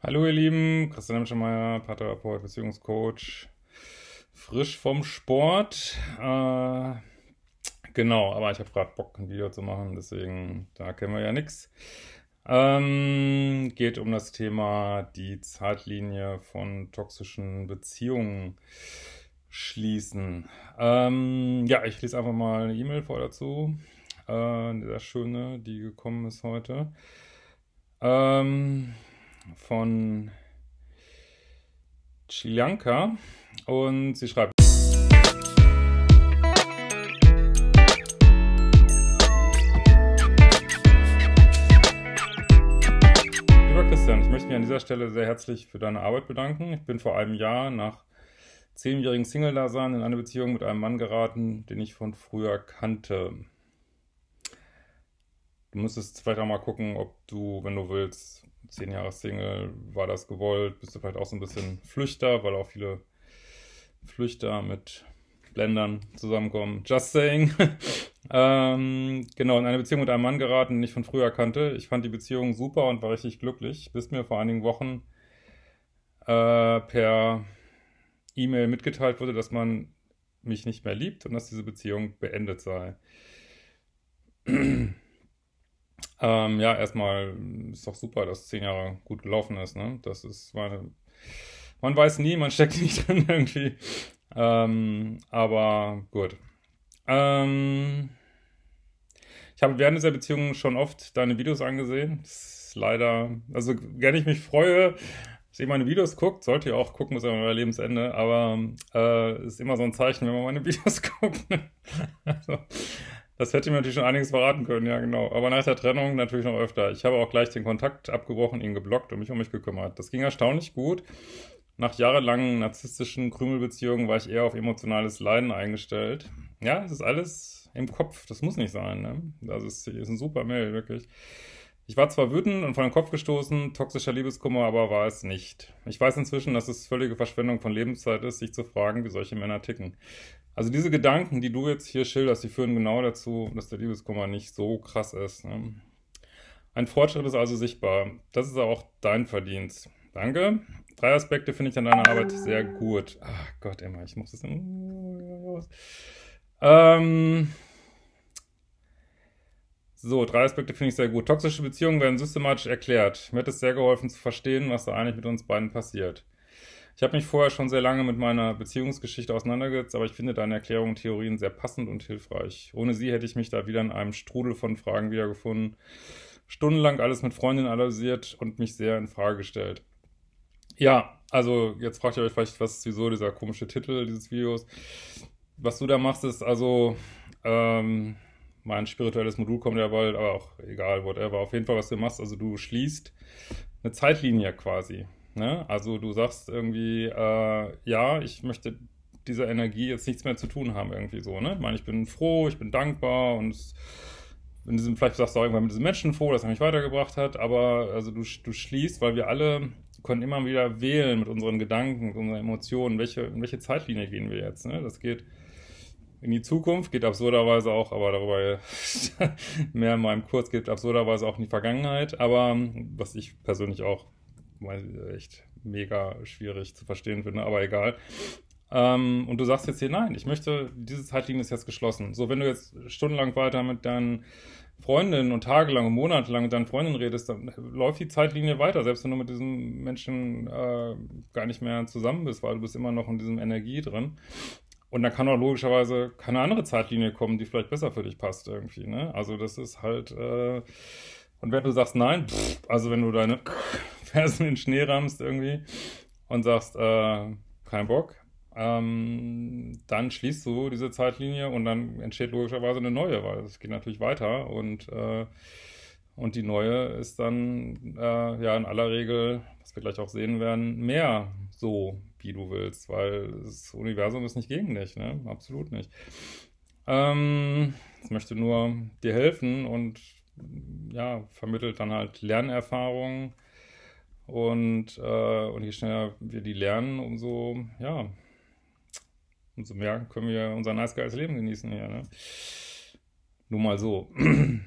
Hallo ihr Lieben, Christian Hemschemeyer, Paartherapeut, Beziehungscoach, frisch vom Sport. Äh, genau, aber ich habe gerade Bock, ein Video zu machen, deswegen, da kennen wir ja nichts. Ähm, geht um das Thema die Zeitlinie von toxischen Beziehungen schließen. Ähm, ja, ich lese einfach mal eine E-Mail vor dazu. Äh, sehr schöne, die gekommen ist heute. Ähm, von Chilanka und sie schreibt. Lieber Christian, ich möchte mich an dieser Stelle sehr herzlich für deine Arbeit bedanken. Ich bin vor einem Jahr nach zehnjährigen Single-Dasein in eine Beziehung mit einem Mann geraten, den ich von früher kannte. Du müsstest vielleicht auch mal gucken, ob du, wenn du willst, zehn Jahre Single, war das gewollt? Bist du vielleicht auch so ein bisschen Flüchter, weil auch viele Flüchter mit Blendern zusammenkommen. Just saying. ähm, genau, in eine Beziehung mit einem Mann geraten, den ich von früher kannte. Ich fand die Beziehung super und war richtig glücklich, bis mir vor einigen Wochen äh, per E-Mail mitgeteilt wurde, dass man mich nicht mehr liebt und dass diese Beziehung beendet sei. Ähm, ja, erstmal ist doch super, dass zehn Jahre gut gelaufen ist. Ne? Das ist meine. Man weiß nie, man steckt nicht drin irgendwie. Ähm, aber gut. Ähm, ich habe während dieser Beziehung schon oft deine Videos angesehen. Das ist leider, also gerne ich mich freue, dass ihr meine Videos guckt, sollt ihr auch gucken bis an euer Lebensende, aber äh, ist immer so ein Zeichen, wenn man meine Videos guckt. Ne? also, das hätte mir natürlich schon einiges verraten können, ja genau. Aber nach der Trennung natürlich noch öfter. Ich habe auch gleich den Kontakt abgebrochen, ihn geblockt und mich um mich gekümmert. Das ging erstaunlich gut. Nach jahrelangen narzisstischen Krümelbeziehungen war ich eher auf emotionales Leiden eingestellt. Ja, es ist alles im Kopf. Das muss nicht sein, ne? Das es ist ein super Mail, wirklich. Ich war zwar wütend und von dem Kopf gestoßen, toxischer Liebeskummer aber war es nicht. Ich weiß inzwischen, dass es völlige Verschwendung von Lebenszeit ist, sich zu fragen, wie solche Männer ticken. Also diese Gedanken, die du jetzt hier schilderst, die führen genau dazu, dass der Liebeskummer nicht so krass ist. Ne? Ein Fortschritt ist also sichtbar. Das ist auch dein Verdienst. Danke. Drei Aspekte finde ich an deiner Arbeit sehr gut. Ach Gott, immer, ich muss das... Ähm... So, drei Aspekte finde ich sehr gut. Toxische Beziehungen werden systematisch erklärt. Mir hat es sehr geholfen zu verstehen, was da eigentlich mit uns beiden passiert. Ich habe mich vorher schon sehr lange mit meiner Beziehungsgeschichte auseinandergesetzt, aber ich finde deine Erklärungen und Theorien sehr passend und hilfreich. Ohne sie hätte ich mich da wieder in einem Strudel von Fragen wiedergefunden, stundenlang alles mit Freundinnen analysiert und mich sehr in Frage gestellt. Ja, also jetzt fragt ihr euch vielleicht, was ist wieso dieser komische Titel dieses Videos? Was du da machst, ist also ähm, mein spirituelles Modul kommt ja bald, aber auch egal, whatever. Auf jeden Fall, was du machst, also du schließt eine Zeitlinie quasi. Ne? Also du sagst irgendwie, äh, ja, ich möchte dieser Energie jetzt nichts mehr zu tun haben irgendwie so. Ne? Ich meine, ich bin froh, ich bin dankbar und in diesem, vielleicht sagst du auch irgendwann mit diesem Menschen froh, dass er mich weitergebracht hat, aber also du, du schließt, weil wir alle können immer wieder wählen mit unseren Gedanken, mit unseren Emotionen, welche, in welche Zeitlinie gehen wir jetzt. Ne? Das geht in die Zukunft, geht absurderweise auch, aber darüber mehr in meinem Kurs, geht absurderweise auch in die Vergangenheit, aber was ich persönlich auch echt mega schwierig zu verstehen finde, aber egal. Ähm, und du sagst jetzt hier, nein, ich möchte, diese Zeitlinie ist jetzt geschlossen. So, wenn du jetzt stundenlang weiter mit deinen Freundinnen und tagelang und monatelang mit deinen Freundinnen redest, dann läuft die Zeitlinie weiter, selbst wenn du mit diesem Menschen äh, gar nicht mehr zusammen bist, weil du bist immer noch in diesem Energie drin. Und dann kann auch logischerweise keine andere Zeitlinie kommen, die vielleicht besser für dich passt irgendwie. Ne? Also das ist halt äh, und wenn du sagst nein, also wenn du deine Fersen in den Schnee rammst irgendwie und sagst, äh, kein Bock, ähm, dann schließt du diese Zeitlinie und dann entsteht logischerweise eine neue, weil es geht natürlich weiter und, äh, und die neue ist dann äh, ja in aller Regel, was wir gleich auch sehen werden, mehr so, wie du willst, weil das Universum ist nicht gegen dich, ne? Absolut nicht. Ähm, ich möchte nur dir helfen und ja, vermittelt dann halt Lernerfahrungen. Und, äh, und je schneller wir die lernen, umso, ja, umso mehr können wir unser nice geiles Leben genießen hier. Ne? Nur mal so.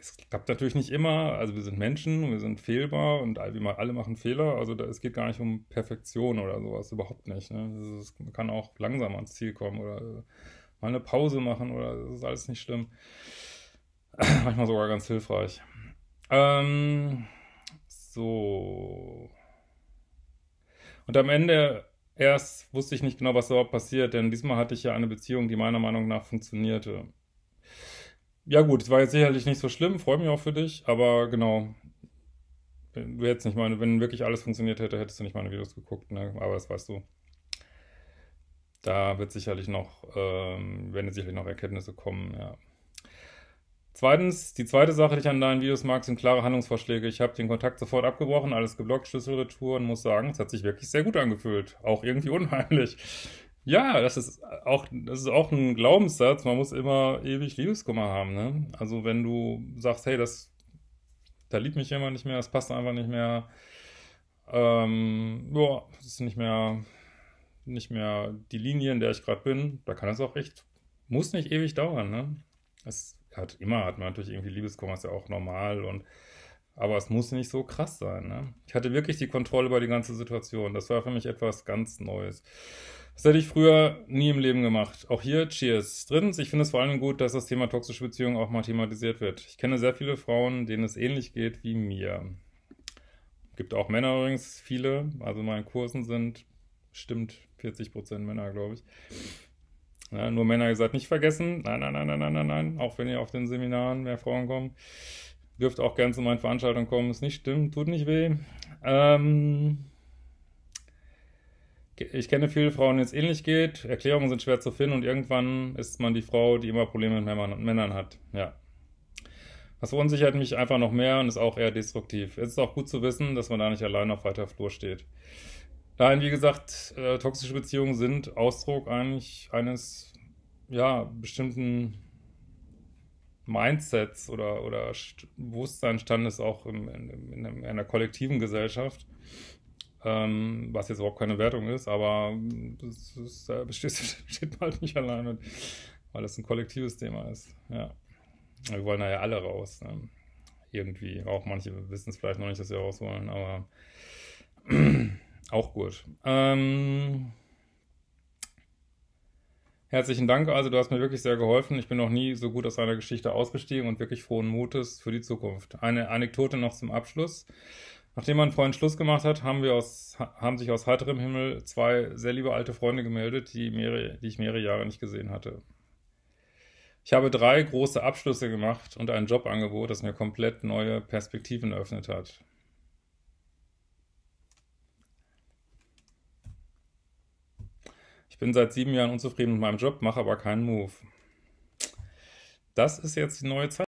Es klappt natürlich nicht immer. Also wir sind Menschen und wir sind fehlbar und wie wir alle machen Fehler. Also da, es geht gar nicht um Perfektion oder sowas, überhaupt nicht. Ne? Ist, man kann auch langsam ans Ziel kommen oder mal eine Pause machen oder das ist alles nicht schlimm. Manchmal sogar ganz hilfreich. Ähm, so. Und am Ende erst wusste ich nicht genau, was überhaupt passiert, denn diesmal hatte ich ja eine Beziehung, die meiner Meinung nach funktionierte. Ja gut, es war jetzt sicherlich nicht so schlimm, freue mich auch für dich, aber genau, du hättest nicht meine, wenn wirklich alles funktioniert hätte, hättest du nicht meine Videos geguckt, ne? aber das weißt du. Da wird sicherlich noch, ähm, werden sicherlich noch Erkenntnisse kommen, ja. Zweitens, die zweite Sache, die ich an deinen Videos mag, sind klare Handlungsvorschläge. Ich habe den Kontakt sofort abgebrochen, alles geblockt, Schlüsselretour und muss sagen, es hat sich wirklich sehr gut angefühlt. Auch irgendwie unheimlich. Ja, das ist auch, das ist auch ein Glaubenssatz. Man muss immer ewig Liebeskummer haben, ne? Also wenn du sagst, hey, das, da liebt mich jemand nicht mehr, das passt einfach nicht mehr, ähm, ja, das ist nicht mehr, nicht mehr die Linie, in der ich gerade bin, da kann es auch echt, muss nicht ewig dauern, ne? Es hat immer, hat man natürlich irgendwie Liebeskummer, ist ja auch normal und aber es muss nicht so krass sein. Ne? Ich hatte wirklich die Kontrolle über die ganze Situation. Das war für mich etwas ganz Neues. Das hätte ich früher nie im Leben gemacht. Auch hier, Cheers. Drittens, ich finde es vor allem gut, dass das Thema toxische Beziehungen auch mal thematisiert wird. Ich kenne sehr viele Frauen, denen es ähnlich geht wie mir. Gibt auch Männer übrigens viele. Also in meinen Kursen sind bestimmt 40% Männer, glaube ich. Ja, nur Männer, ihr seid nicht vergessen. Nein, nein, nein, nein, nein, nein, nein. Auch wenn ihr auf den Seminaren mehr Frauen kommen, dürft auch gerne zu meinen Veranstaltungen kommen. Ist nicht stimmt, tut nicht weh. Ähm, ich kenne viele Frauen, denen es ähnlich geht. Erklärungen sind schwer zu finden und irgendwann ist man die Frau, die immer Probleme mit Männern hat. Ja. Das verunsichert mich einfach noch mehr und ist auch eher destruktiv. Es ist auch gut zu wissen, dass man da nicht allein auf weiter Flur steht. Nein, wie gesagt, äh, toxische Beziehungen sind Ausdruck eigentlich eines ja, bestimmten Mindsets oder, oder Bewusstseinsstandes auch im, in, in, in, einer kollektiven Gesellschaft, ähm, was jetzt überhaupt keine Wertung ist, aber das ist, da steht halt nicht allein weil es ein kollektives Thema ist. Ja. Wir wollen da ja alle raus. Ne? Irgendwie. Auch manche wissen es vielleicht noch nicht, dass sie raus wollen, aber Auch gut. Ähm, herzlichen Dank. Also, du hast mir wirklich sehr geholfen. Ich bin noch nie so gut aus einer Geschichte ausgestiegen und wirklich frohen Mutes für die Zukunft. Eine Anekdote noch zum Abschluss. Nachdem mein Freund Schluss gemacht hat, haben, wir aus, haben sich aus heiterem Himmel zwei sehr liebe alte Freunde gemeldet, die, mehrere, die ich mehrere Jahre nicht gesehen hatte. Ich habe drei große Abschlüsse gemacht und ein Jobangebot, das mir komplett neue Perspektiven eröffnet hat. Ich bin seit sieben Jahren unzufrieden mit meinem Job, mache aber keinen Move. Das ist jetzt die neue Zeit.